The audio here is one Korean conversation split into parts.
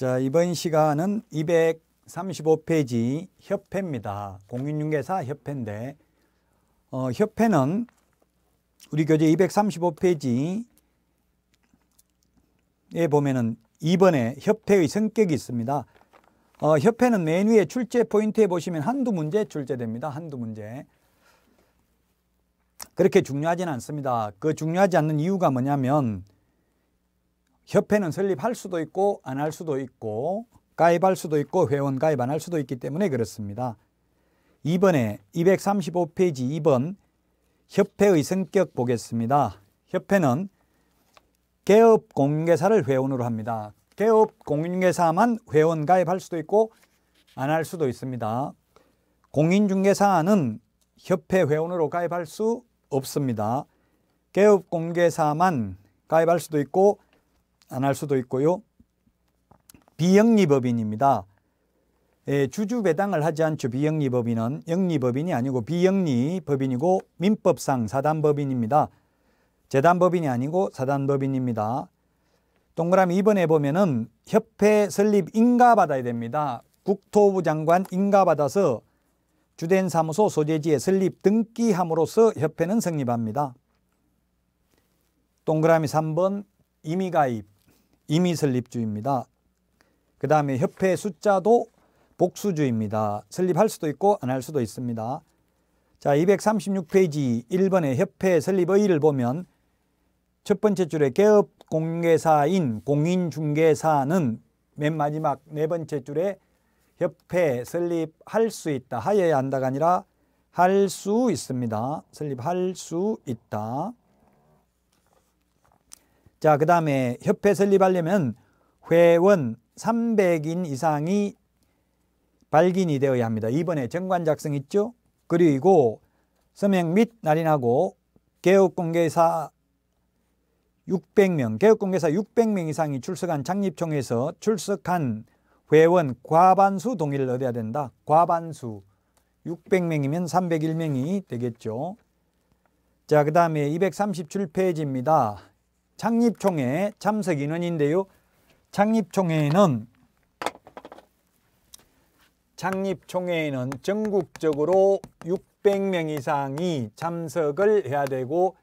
자, 이번 시간은 235페이지 협회입니다. 공인중개사 협회인데 어, 협회는 우리 교재 235페이지에 보면은 2번에 협회의 성격이 있습니다. 어, 협회는 맨 위에 출제 포인트에 보시면 한두 문제 출제됩니다. 한두 문제. 그렇게 중요하진 않습니다. 그 중요하지 않는 이유가 뭐냐면 협회는 설립할 수도 있고 안 할 수도 있고 가입할 수도 있고 회원 가입 안 할 수도 있기 때문에 그렇습니다. 이번에 235페이지 2번 협회의 성격 보겠습니다. 협회는 개업 공인계사를 회원으로 합니다. 개업 공인계사만 회원 가입할 수도 있고 안 할 수도 있습니다. 공인중개사는 협회 회원으로 가입할 수 없습니다. 개업 공개사만 가입할 수도 있고 안할 수도 있고요. 비영리법인입니다. 예, 주주 배당을 하지 않죠. 비영리법인은 영리법인이 아니고 비영리법인이고 민법상 사단법인입니다. 재단법인이 아니고 사단법인입니다. 동그라미 2번에 보면은 협회 설립 인가 받아야 됩니다. 국토부 장관 인가 받아서 주된 사무소 소재지에 설립 등기함으로써 협회는 성립합니다. 동그라미 3번 임의가입 이미 설립주입니다. 그 다음에 협회 숫자도 복수주입니다. 설립할 수도 있고 안 할 수도 있습니다. 자, 236페이지 1번의 협회 설립 의의를 보면 첫 번째 줄에 개업 공개사인 공인 중개사는 맨 마지막 네 번째 줄에 협회 설립할 수 있다. 하여야 한다가 아니라 할 수 있습니다. 설립할 수 있다. 자, 그 다음에 협회 설립하려면 회원 300인 이상이 발긴이 되어야 합니다. 이번에 정관 작성 있죠? 그리고 서명 및 날인하고 개업공개사 600명, 개업공개사 600명 이상이 출석한 창립총에서 출석한 회원 과반수 동의를 얻어야 된다. 과반수 600명이면 301명이 되겠죠. 자, 그 다음에 237페이지입니다. 창립총회 참석 인원인데요. 창립총회에는 창립총회에는 전국적으로 600명 이상이 참석을 해야 되고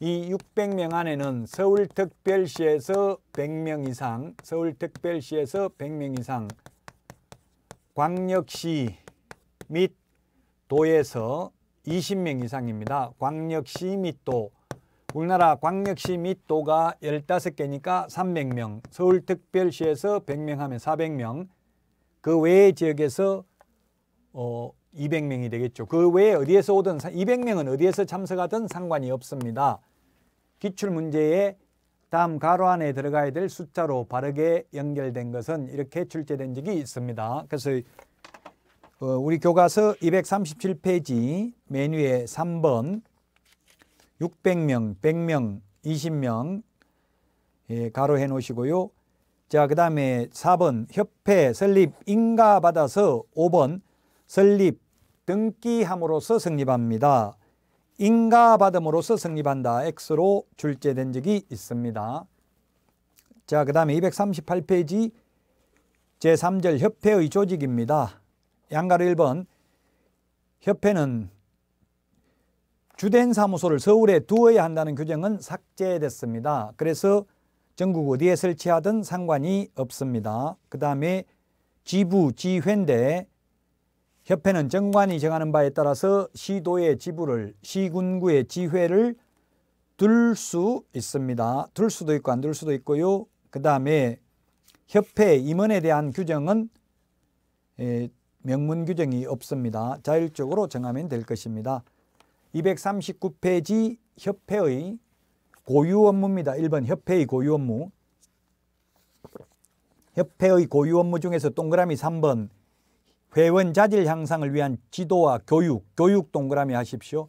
이 600명 안에는 서울특별시에서 100명 이상, 서울특별시에서 100명 이상, 광역시 및 도에서 20명 이상입니다. 광역시 및 도, 우리나라 광역시 밑도가 15개니까 300명, 서울특별시에서 100명 하면 400명, 그 외의 지역에서 어 200명이 되겠죠. 그 외에 어디에서 오든 200명은 어디에서 참석하든 상관이 없습니다. 기출문제에 다음 가로 안에 들어가야 될 숫자로 바르게 연결된 것은 이렇게 출제된 적이 있습니다. 그래서 어, 우리 교과서 237페이지 메뉴에 3번 600명, 100명, 20명 예, 가로 해 놓으시고요. 자, 그 다음에 4번 협회 설립 인가 받아서 5번 설립 등기함으로써 성립합니다. 인가 받음으로써 성립한다. X로 출제된 적이 있습니다. 자, 그 다음에 238페이지 제3절 협회의 조직입니다. 양가로 1번 협회는 주된 사무소를 서울에 두어야 한다는 규정은 삭제됐습니다. 그래서 전국 어디에 설치하든 상관이 없습니다. 그 다음에 지부, 지회인데 협회는 정관이 정하는 바에 따라서 시도의 지부를, 시군구의 지회를 둘 수 있습니다. 둘 수도 있고 안 둘 수도 있고요. 그 다음에 협회 임원에 대한 규정은 예, 명문 규정이 없습니다. 자율적으로 정하면 될 것입니다. 239페이지 협회의 고유 업무입니다. 1번 협회의 고유 업무. 협회의 고유 업무 중에서 동그라미 3번 회원 자질 향상을 위한 지도와 교육, 교육 동그라미 하십시오.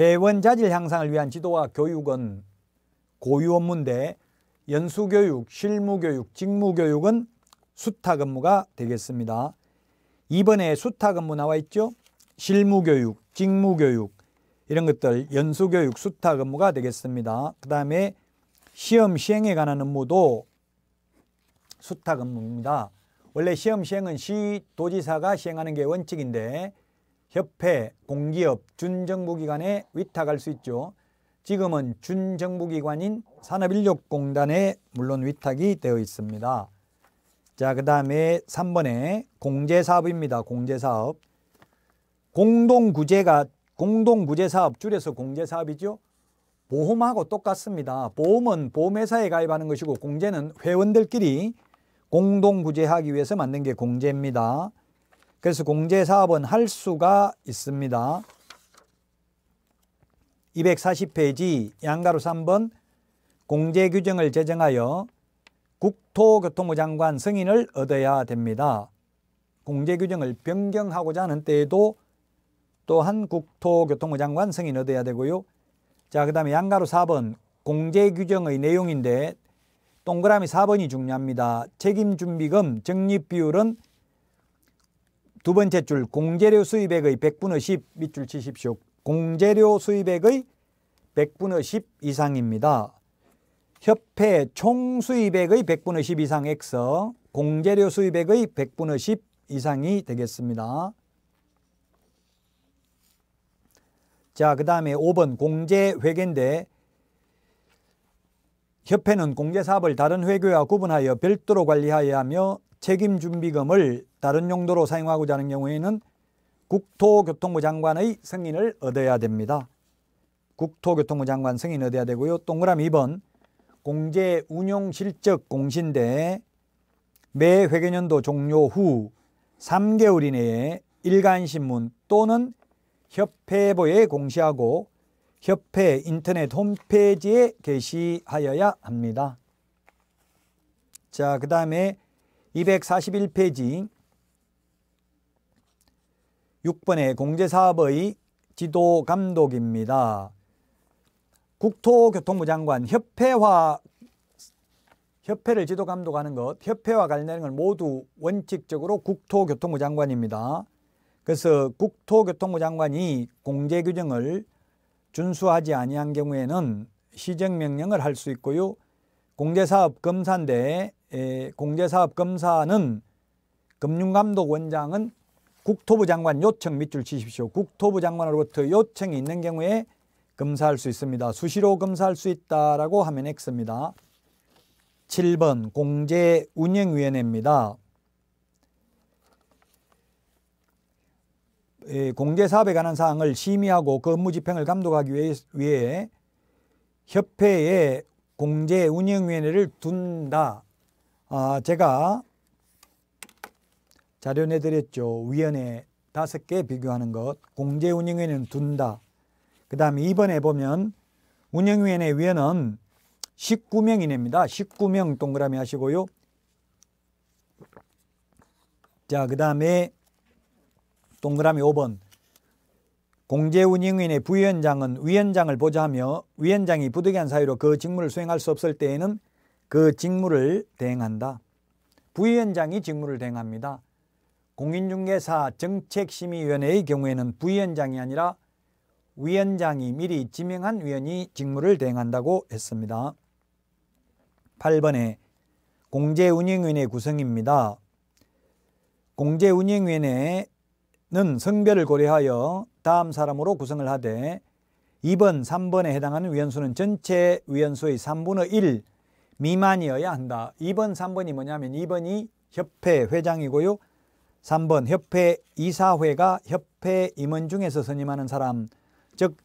회원 자질 향상을 위한 지도와 교육은 고유 업무인데 연수교육, 실무교육, 직무교육은 수탁 업무가 되겠습니다. 이번에 수탁 업무 나와 있죠? 실무교육, 직무교육, 이런 것들 연수교육 수탁 업무가 되겠습니다. 그 다음에 시험 시행에 관한 업무도 수탁 업무입니다. 원래 시험 시행은 시 도지사가 시행하는 게 원칙인데 협회, 공기업, 준정부기관에 위탁할 수 있죠. 지금은 준정부기관인 산업인력공단에 물론 위탁이 되어 있습니다. 자, 그 다음에 3번에 공제사업입니다. 공제사업. 공동구제가 공동부재사업, 줄여서 공제사업이죠. 보험하고 똑같습니다. 보험은 보험회사에 가입하는 것이고 공제는 회원들끼리 공동부재하기 위해서 만든 게 공제입니다. 그래서 공제사업은 할 수가 있습니다. 240페이지 양가로 3번 공제규정을 제정하여 국토교통부 장관 승인을 얻어야 됩니다. 공제규정을 변경하고자 하는 때에도 또한 국토교통부 장관 승인 얻어야 되고요. 자, 그 다음에 양가로 4번 공제 규정의 내용인데 동그라미 4번이 중요합니다. 책임준비금 적립 비율은 두 번째 줄 공제료 수입액의 100분의 10 밑줄 치십시오. 공제료 수입액의 100분의 10 이상입니다. 협회 총 수입액의 100분의 10 이상 X, 공제료 수입액의 100분의 10 이상이 되겠습니다. 자, 그 다음에 5번 공제회계인데 협회는 공제사업을 다른 회계와 구분하여 별도로 관리하여야 하며 책임준비금을 다른 용도로 사용하고자 하는 경우에는 국토교통부 장관의 승인을 얻어야 됩니다. 국토교통부 장관 승인 얻어야 되고요. 동그라미 2번 공제운용실적 공시인데 매 회계년도 종료 후 3개월 이내에 일간신문 또는 협회보에 공시하고 협회 인터넷 홈페이지에 게시하여야 합니다. 자, 그 다음에 241페이지 6번의 공제사업의 지도감독입니다. 국토교통부 장관 협회화 협회를 지도감독하는 것, 협회와 관련된 걸 모두 원칙적으로 국토교통부 장관입니다. 그래서 국토교통부 장관이 공제규정을 준수하지 아니한 경우에는 시정명령을 할 수 있고요. 공제사업검사인데 공제사업검사는 금융감독원장은 국토부 장관 요청 밑줄 치십시오. 국토부 장관으로부터 요청이 있는 경우에 검사할 수 있습니다. 수시로 검사할 수 있다라고 하면 X입니다. 7번 공제운영위원회입니다. 예, 공제사업에 관한 사항을 심의하고 그 업무 집행을 감독하기 위해 협회에 공제운영위원회를 둔다. 아, 제가 자료 내드렸죠. 위원회 다섯 개 비교하는 것. 공제운영위원회는 둔다. 그 다음에 2번에 보면 운영위원회 위원은 19명 이내니다 19명 동그라미 하시고요. 자, 그 다음에 동그라미 5번 공제운영위원회 부위원장은 위원장을 보좌하며 위원장이 부득이한 사유로 그 직무를 수행할 수 없을 때에는 그 직무를 대행한다. 부위원장이 직무를 대행합니다. 공인중개사 정책심의위원회의 경우에는 부위원장이 아니라 위원장이 미리 지명한 위원이 직무를 대행한다고 했습니다. 8번에 공제운영위원회 구성입니다. 공제운영위원회 는 성별을 고려하여 다음 사람으로 구성을 하되 2번, 3번에 해당하는 위원수는 전체 위원수의 3분의 1 미만이어야 한다. 2번, 3번이 뭐냐면 2번이 협회 회장이고요. 3번 협회 이사회가 협회 임원 중에서 선임하는 사람 즉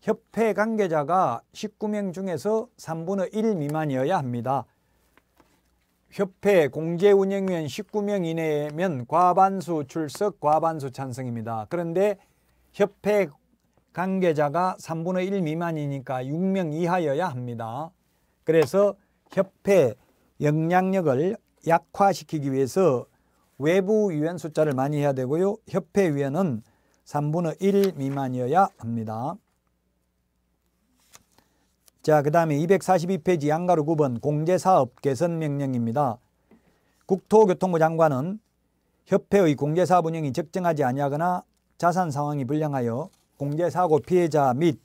협회 관계자가 19명 중에서 3분의 1 미만이어야 합니다. 협회 공제운영위원 19명 이내면 과반수 출석 과반수 찬성입니다. 그런데 협회 관계자가 3분의 1 미만이니까 6명 이하여야 합니다. 그래서 협회 영향력을 약화시키기 위해서 외부 위원 숫자를 많이 해야 되고요. 협회 위원은 3분의 1 미만이어야 합니다. 자, 그 다음에 242페이지 양가로 9번 공제사업 개선 명령입니다. 국토교통부 장관은 협회의 공제사업 운영이 적정하지 아니하거나 자산 상황이 불량하여 공제사고 피해자 및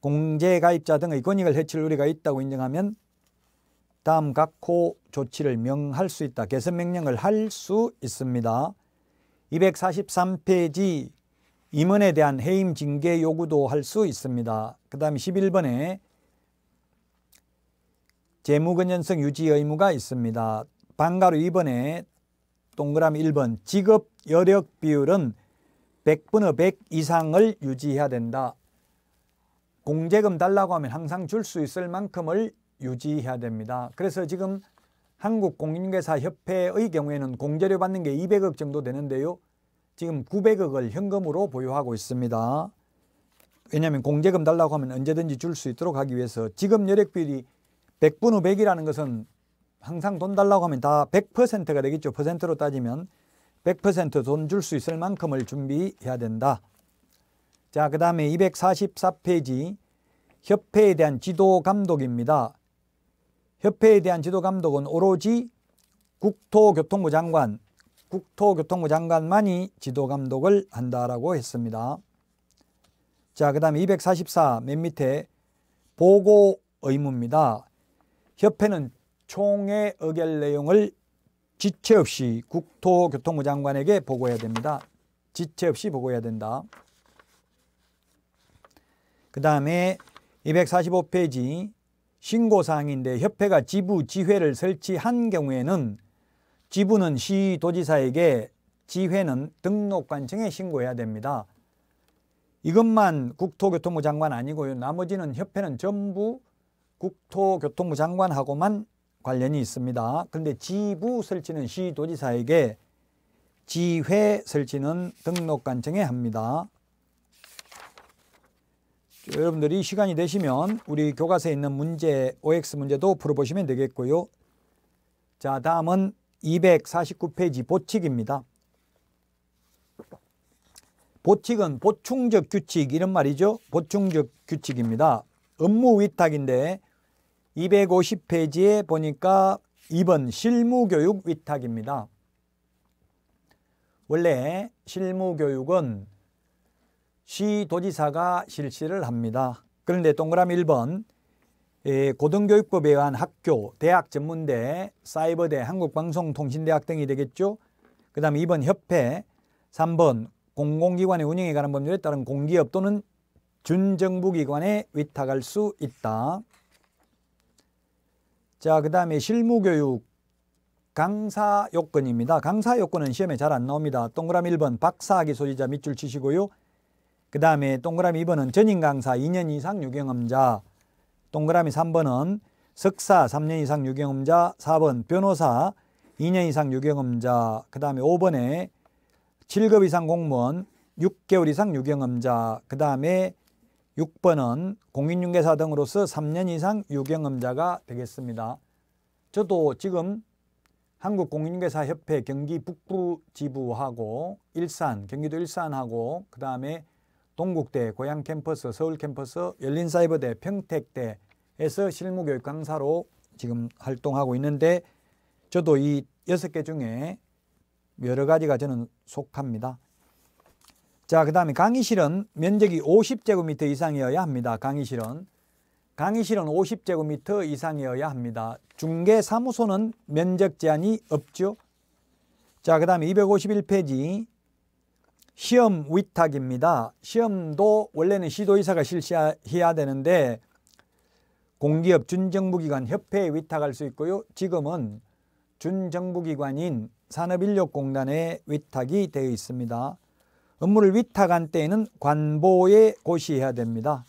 공제가입자 등의 권익을 해칠 우려가 있다고 인정하면 다음 각호 조치를 명할 수 있다. 개선 명령을 할 수 있습니다. 243페이지 임원에 대한 해임 징계 요구도 할 수 있습니다. 그 다음 11번에 재무근연성 유지 의무가 있습니다. 방가로 2번에 동그라미 1번 직업 여력 비율은 100분의 100 이상을 유지해야 된다. 공제금 달라고 하면 항상 줄 수 있을 만큼을 유지해야 됩니다. 그래서 지금 한국공인중사협회의 경우에는 공제료 받는 게 200억 정도 되는데요. 지금 900억을 현금으로 보유하고 있습니다. 왜냐하면 공제금 달라고 하면 언제든지 줄 수 있도록 하기 위해서 지급 여력 비율이 1 0 0분후0이라는 것은 항상 돈 달라고 하면 다 100%가 되겠죠. 퍼센트로 따지면 100%돈 줄 수 있을 만큼을 준비해야 된다. 자, 그 다음에 244페이지 협회에 대한 지도 감독입니다. 협회에 대한 지도 감독은 오로지 국토교통부 장관, 국토교통부 장관만이 지도 감독을 한다라고 했습니다. 자, 그 다음에 244 맨 밑에 보고 의무입니다. 협회는 총회 의결 내용을 지체 없이 국토교통부 장관에게 보고해야 됩니다. 지체 없이 보고해야 된다. 그 다음에 245페이지 신고사항인데 협회가 지부 지회를 설치한 경우에는 지부는 시도지사에게 지회는 등록관청에 신고해야 됩니다. 이것만 국토교통부 장관 아니고요. 나머지는 협회는 전부 국토교통부 장관하고만 관련이 있습니다. 그런데 지부 설치는 시도지사에게 지회 설치는 등록관청에 합니다. 여러분들이 시간이 되시면 우리 교과서에 있는 문제 OX 문제도 풀어보시면 되겠고요. 자 다음은 249페이지 보칙입니다. 보칙은 보충적 규칙 이런 말이죠. 보충적 규칙입니다. 업무 위탁인데 250페이지에 보니까 2번 실무교육 위탁입니다. 원래 실무교육은 시도지사가 실시를 합니다. 그런데 동그라미 1번 고등교육법에 의한 학교, 대학, 전문대, 사이버대, 한국방송통신대학 등이 되겠죠. 그 다음 2번 협회, 3번 공공기관의 운영에 관한 법률에 따른 공기업 또는 준정부기관에 위탁할 수 있다. 자, 그 다음에 실무교육 강사 요건입니다. 강사 요건은 시험에 잘 안 나옵니다. 동그라미 1번 박사학위 소지자 밑줄 치시고요. 그 다음에 동그라미 2번은 전임 강사 2년 이상 유경험자 동그라미 3번은 석사 3년 이상 유경험자 4번 변호사 2년 이상 유경험자 그 다음에 5번에 7급 이상 공무원 6개월 이상 유경험자 그 다음에 6번은 공인중개사 등으로서 3년 이상 유경험자가 되겠습니다. 저도 지금 한국공인중개사협회 경기 북부 지부하고 일산, 경기도 일산하고 그 다음에 동국대, 고양 캠퍼스, 서울 캠퍼스, 열린사이버대, 평택대에서 실무교육 강사로 지금 활동하고 있는데 저도 이6개 중에 여러 가지가 저는 속합니다. 자, 그 다음에 강의실은 면적이 50제곱미터 이상이어야 합니다. 강의실은. 강의실은 50제곱미터 이상이어야 합니다. 중개사무소는 면적 제한이 없죠. 자, 그 다음에 251페이지 시험 위탁입니다. 시험도 원래는 시도이사가 실시해야 되는데 공기업 준정부기관 협회에 위탁할 수 있고요. 지금은 준정부기관인 산업인력공단에 위탁이 되어 있습니다. 업무를 위탁한 때에는 관보에 고시해야 됩니다.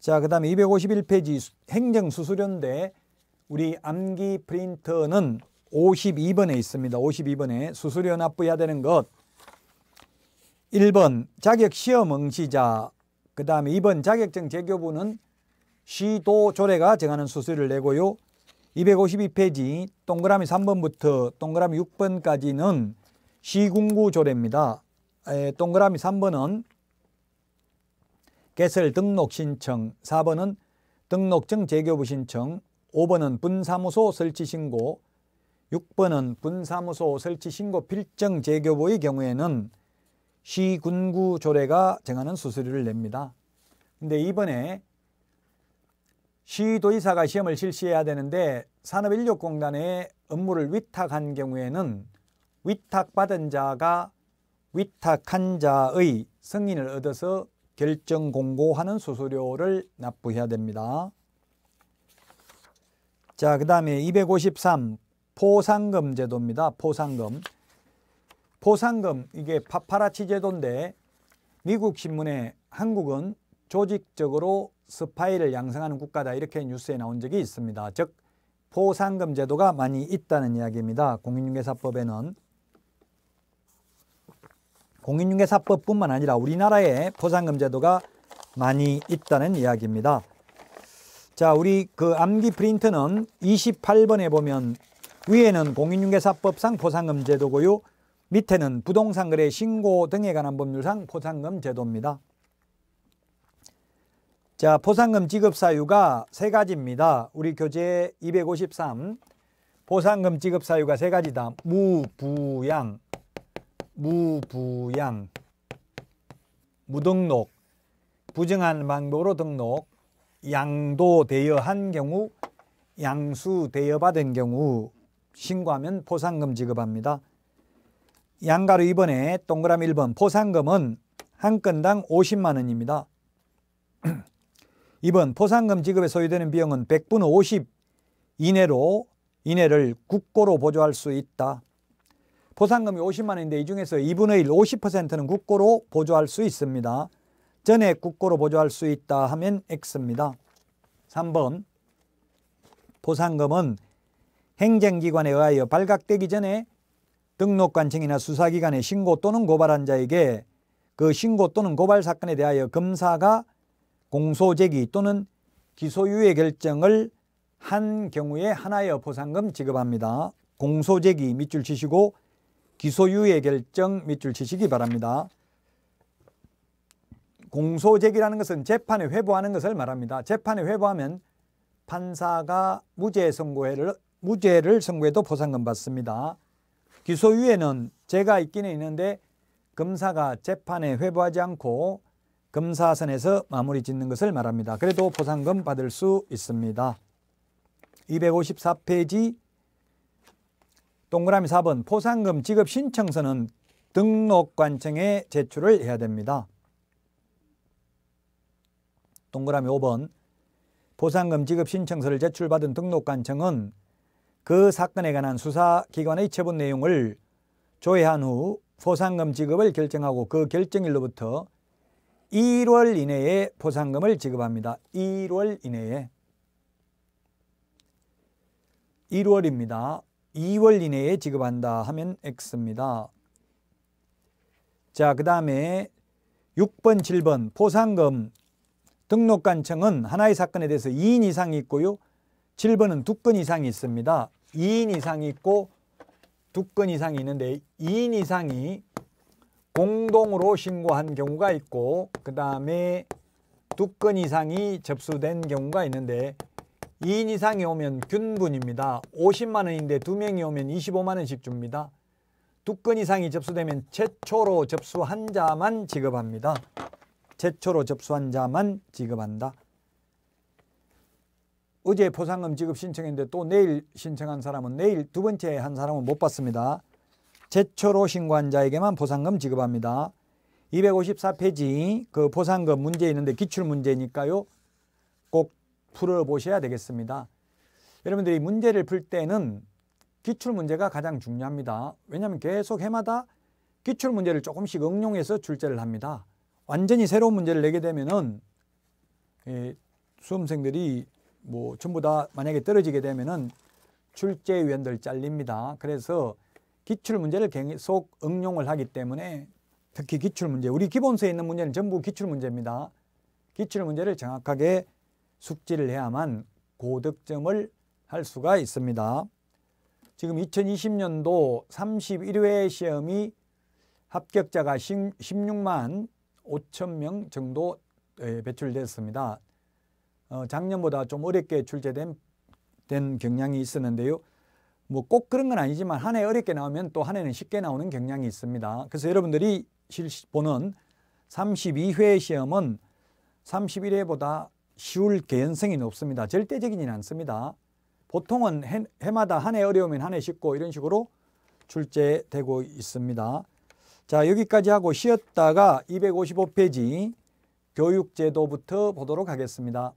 자, 그 다음에 251페이지 행정수수료인데 우리 암기 프린터는 52번에 있습니다. 52번에 수수료 납부해야 되는 것 1번 자격시험 응시자 그 다음에 2번 자격증 재교부는 시도 조례가 정하는 수수료를 내고요. 252페이지 동그라미 3번부터 동그라미 6번까지는 시군구 조례입니다. 동그라미 3번은 개설 등록 신청, 4번은 등록증 재교부 신청, 5번은 분사무소 설치 신고, 6번은 분사무소 설치 신고 필증 재교부의 경우에는 시군구 조례가 정하는 수수료를 냅니다. 근데 이번에 시도의사가 시험을 실시해야 되는데 산업인력공단에 업무를 위탁한 경우에는 위탁받은 자가 위탁한 자의 승인을 얻어서 결정 공고하는 수수료를 납부해야 됩니다. 자, 그 다음에 253 포상금 제도입니다. 포상금. 포상금 이게 파파라치 제도인데 미국 신문에 한국은 조직적으로 스파이를 양성하는 국가다 이렇게 뉴스에 나온 적이 있습니다. 즉 포상금 제도가 많이 있다는 이야기입니다. 공인중개사법에는 공인중개사법뿐만 아니라 우리나라에 포상금 제도가 많이 있다는 이야기입니다. 자, 우리 그 암기 프린트는 28번에 보면 위에는 공인중개사법상 포상금 제도고요. 밑에는 부동산 거래 신고 등에 관한 법률상 포상금 제도입니다. 자, 포상금 지급 사유가 세 가지입니다. 우리 교재 253 포상금 지급 사유가 세 가지다. 무, 부, 양. 무부양, 무등록, 부정한 방법으로 등록, 양도 대여한 경우, 양수 대여받은 경우 신고하면 포상금 지급합니다. 양가로 2번에 동그라미 1번 포상금은 한 건당 50만 원입니다. 2번 포상금 지급에 소요되는 비용은 1 0 0분50 이내로 이내를 국고로 보조할 수 있다. 보상금이 50만 원인데 이 중에서 2분의 1, 50%는 국고로 보조할 수 있습니다. 전액 국고로 보조할 수 있다 하면 X입니다. 3번 보상금은 행정기관에 의하여 발각되기 전에 등록관청이나 수사기관에 신고 또는 고발한 자에게 그 신고 또는 고발 사건에 대하여 검사가 공소제기 또는 기소유예 결정을 한 경우에 하나여 보상금 지급합니다. 공소제기 밑줄 치시고 기소유예 결정 밑줄 치시기 바랍니다. 공소제기라는 것은 재판에 회부하는 것을 말합니다. 재판에 회부하면 판사가 무죄 선고를 무죄를 선고해도 보상금 받습니다. 기소유예는 제가 있기는 있는데 검사가 재판에 회부하지 않고 검사선에서 마무리 짓는 것을 말합니다. 그래도 보상금 받을 수 있습니다. 254페이지 동그라미 4번 포상금 지급 신청서는 등록관청에 제출을 해야 됩니다. 동그라미 5번 보상금 지급 신청서를 제출받은 등록관청은 그 사건에 관한 수사기관의 처분 내용을 조회한 후 보상금 지급을 결정하고 그 결정일로부터 1월 이내에 보상금을 지급합니다. 1월 이내에 1월입니다. 2월 이내에 지급한다 하면 X입니다. 자, 그 다음에 6번, 7번 포상금 등록관청은 하나의 사건에 대해서 2인 이상이 있고요. 7번은 2건 이상이 있습니다. 2인 이상이 있고 2건 이상이 있는데 2인 이상이 공동으로 신고한 경우가 있고 그 다음에 2건 이상이 접수된 경우가 있는데 2인 이상이 오면 균분입니다. 50만 원인데 2명이 오면 25만 원씩 줍니다. 두 건 이상이 접수되면 최초로 접수한 자만 지급합니다. 최초로 접수한 자만 지급한다. 어제 포상금 지급 신청했는데 또 내일 신청한 사람은 내일 두 번째 한 사람은 못 받습니다. 최초로 신고한 자에게만 포상금 지급합니다. 254페이지 그 포상금 문제 있는데 기출문제니까요. 풀어보셔야 되겠습니다. 여러분들이 문제를 풀 때는 기출문제가 가장 중요합니다. 왜냐하면 계속 해마다 기출문제를 조금씩 응용해서 출제를 합니다. 완전히 새로운 문제를 내게 되면은 예, 수험생들이 뭐 전부 다 만약에 떨어지게 되면은 출제위원들 잘립니다. 그래서 기출문제를 계속 응용을 하기 때문에 특히 기출문제, 우리 기본서에 있는 문제는 전부 기출문제입니다. 기출문제를 정확하게 숙지를 해야만 고득점을 할 수가 있습니다. 지금 2020년도 31회 시험이 합격자가 16만 5천 명 정도 예, 배출됐습니다. 어, 작년보다 좀 어렵게 출제된 된 경향이 있었는데요. 뭐 꼭 그런 건 아니지만 한 해 어렵게 나오면 또 한 해는 쉽게 나오는 경향이 있습니다. 그래서 여러분들이 보는 32회 시험은 31회보다 쉬울 개연성이 높습니다. 절대적이진 않습니다. 보통은 해, 마다 한 해 어려우면 한 해 쉽고 이런 식으로 출제되고 있습니다. 자 여기까지 하고 쉬었다가 255페이지 교육제도부터 보도록 하겠습니다.